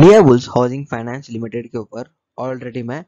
India Indiabulls housing finance limited के ऊपर already मैं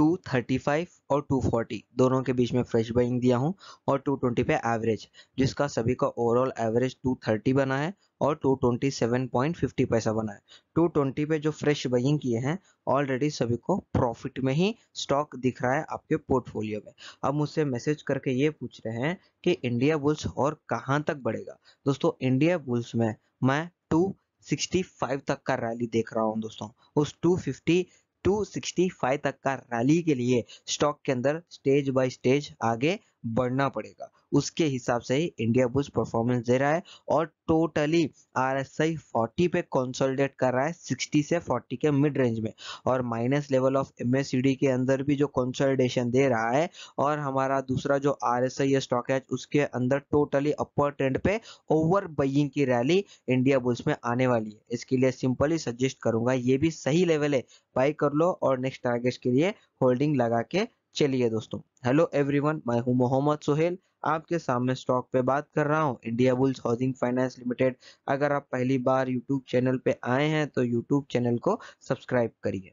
235 और 240 दोनों के बीच में फ्रेश बाइंग दिया हूं और 220 पे एवरेज जिसका सभी का ओवरऑल एवरेज 230 बना है और 227.50 पैसा बना है 220 पे जो फ्रेश बाइंग किए हैं ऑलरेडी सभी को प्रॉफिट में ही स्टॉक दिख रहा है आपके पोर्टफोलियो में अब मुझसे मैसेज करके ये पूछ रहे हैं कि इंडिया बुल्स और कहाँ तक बढ़ेगा दोस्तों इंडिया बुल्स में मैं टू 265 तक का रैली देख रहा हूं दोस्तों उस 250 265 तक का रैली के लिए स्टॉक के अंदर स्टेज बाय स्टेज आगे बढ़ना पड़ेगा उसके हिसाब से ही इंडिया बुल्स परफॉर्मेंस दे रहा है और totally R S I forty पे कंसोलिडेट कर रहा है सिक्सटी से फोर्टी के मिड रेंज में और minus level of M S C D के अंदर भी जो कंसोलिडेशन दे रहा है और हमारा दूसरा जो आर एस आई स्टॉक है उसके अंदर टोटली अपर ट्रेंड पे ओवर बइंग की रैली इंडिया बुल्स में आने वाली है इसके लिए सिंपली सजेस्ट करूंगा ये भी सही लेवल है बाई कर लो और नेक्स्ट टारगेट के लिए होल्डिंग लगा के चलिए दोस्तों हेलो एवरीवन मैं हूं मोहम्मद सोहेल आपके सामने स्टॉक पे बात कर रहा हूं Indiabulls housing finance limited अगर आप पहली बार यूट्यूब चैनल पे आए हैं तो यूट्यूब चैनल को सब्सक्राइब करिए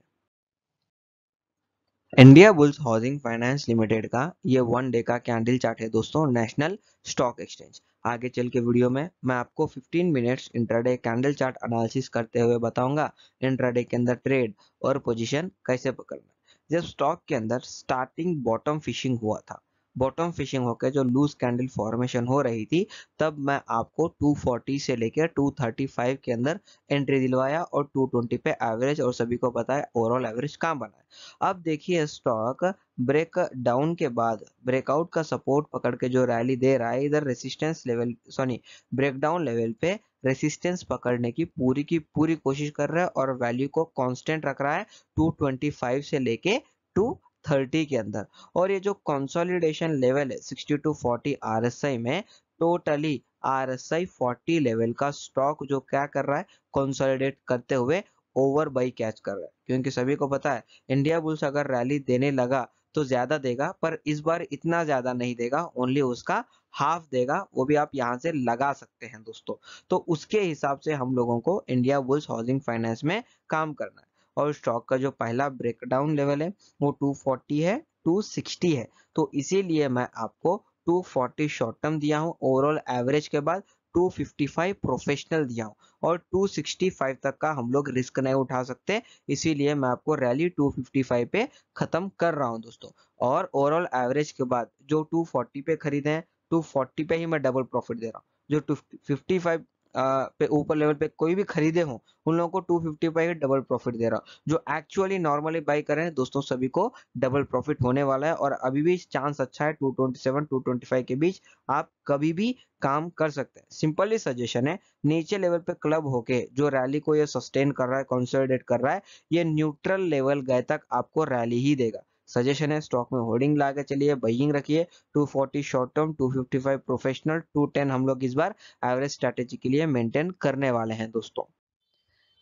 Indiabulls housing finance limited का ये वन डे का कैंडल चार्ट है दोस्तों नेशनल स्टॉक एक्सचेंज आगे चल के वीडियो में मैं आपको 15 minutes intraday candle chart analysis करते हुए बताऊंगा इंट्राडे के अंदर ट्रेड और पोजीशन कैसे पकड़ना जब स्टॉक के अंदर स्टार्टिंग बॉटम फिशिंग हुआ था बॉटम फिशिंग होकर जो लूज कैंडल फॉर्मेशन हो रही थी तब मैं आपको 240 से लेकर 235 के अंदर एंट्री दिलवाया और 220 पे एवरेज और सभी को पता है ओवरऑल एवरेज कहाँ बना है अब देखिए स्टॉक ब्रेक डाउन के बाद ब्रेकआउट का सपोर्ट पकड़ के जो रैली दे रहा है इधर resistance level sorry breakdown level पे रेसिस्टेंस पकड़ने की पूरी की पूरी कोशिश कर रहा है और वैल्यू को कांस्टेंट रख रहा है 225 से लेके टू थर्टी के अंदर और ये जो कंसोलिडेशन लेवल है सिक्सटी टू फोर्टी आर में totally R S I forty level का स्टॉक जो क्या कर रहा है कंसोलिडेट करते हुए ओवर बाई कैच कर रहा है क्योंकि सभी को पता है इंडिया बुल्स अगर रैली देने लगा तो ज्यादा देगा पर इस बार इतना ज्यादा नहीं देगा ओनली उसका हाफ देगा वो भी आप यहाँ से लगा सकते हैं दोस्तों तो उसके हिसाब से हम लोगों को इंडिया बुल्स हाउसिंग फाइनेंस में काम करना है और स्टॉक का जो पहला ब्रेकडाउन लेवल है वो 240 है 260 है तो इसीलिए मैं आपको 240 शॉर्ट टर्म दिया हूँ ओवरऑल एवरेज के बाद 255 प्रोफेशनल दिया हूँ और 265 तक का हम लोग रिस्क नहीं उठा सकते इसीलिए मैं आपको रैली 255 पे ख़त्म कर रहा हूँ दोस्तों और ओवरऑल एवरेज के बाद जो 240 पे खरीदे हैं 240 पे ही मैं डबल प्रॉफिट दे रहा हूँ जो 255 पे ऊपर लेवल पे कोई भी खरीदे हो उन लोगों को फिफ्टी फाइव डबल प्रॉफिट दे रहा जो एक्चुअली नॉर्मली बाई करें दोस्तों सभी को डबल प्रॉफिट होने वाला है और अभी भी चांस अच्छा है 227 225 के बीच आप कभी भी काम कर सकते हैं सिंपली सजेशन है नीचे लेवल पे क्लब होके जो रैली को ये सस्टेन कर रहा है कंसोलिडेट कर रहा है ये न्यूट्रल लेवल गए तक आपको रैली ही देगा सजेशन है स्टॉक में होल्डिंग ला के चलिए बइंग रखिए 240 शॉर्ट टर्म 255 प्रोफेशनल 210 हम लोग इस बार एवरेज स्ट्रैटेजी के लिए मेंटेन करने वाले हैं दोस्तों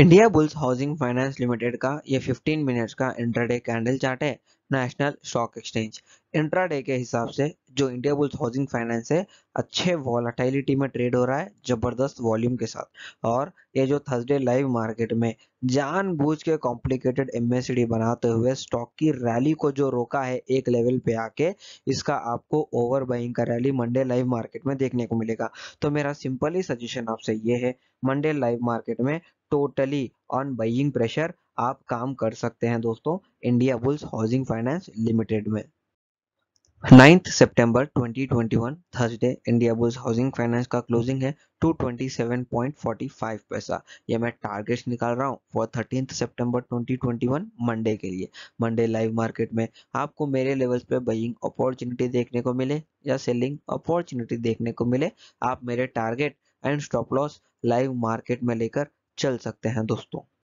Indiabulls housing finance limited का ये 15 मिनट्स का इंट्राडे कैंडल चार्ट है नेशनल स्टॉक एक्सचेंज इंट्राडे के हिसाब से जो इंडिया बुल्स हाउसिंग फाइनेंस है अच्छे वॉलाटाइलिटी में ट्रेड हो रहा है जबरदस्त वॉल्यूम के साथ और ये जो थर्सडे लाइव मार्केट में जानबूझ के कॉम्प्लिकेटेड एमएसडी बनाते हुए स्टॉक की रैली को जो रोका है एक लेवल पे आके इसका आपको ओवर बाइंग का रैली मंडे लाइव मार्केट में देखने को मिलेगा तो मेरा सिंपल ही सजेशन आपसे ये है मंडे लाइव मार्केट में टोटली ऑन बाइंग प्रेशर आप काम कर सकते हैं दोस्तों Indiabulls housing finance limited में 9th सितंबर 2021 Thursday Indiabulls housing finance का क्लोजिंग है 227.45 पैसा ये मैं टारगेट्स निकाल रहा हूँ फॉर थर्टीन सितंबर 2021 मंडे के लिए मंडे लाइव मार्केट में आपको मेरे लेवल्स पे बाइंग अपॉर्चुनिटी देखने को मिले या सेलिंग अपॉर्चुनिटी देखने को मिले आप मेरे target and stop loss live market में लेकर चल सकते हैं दोस्तों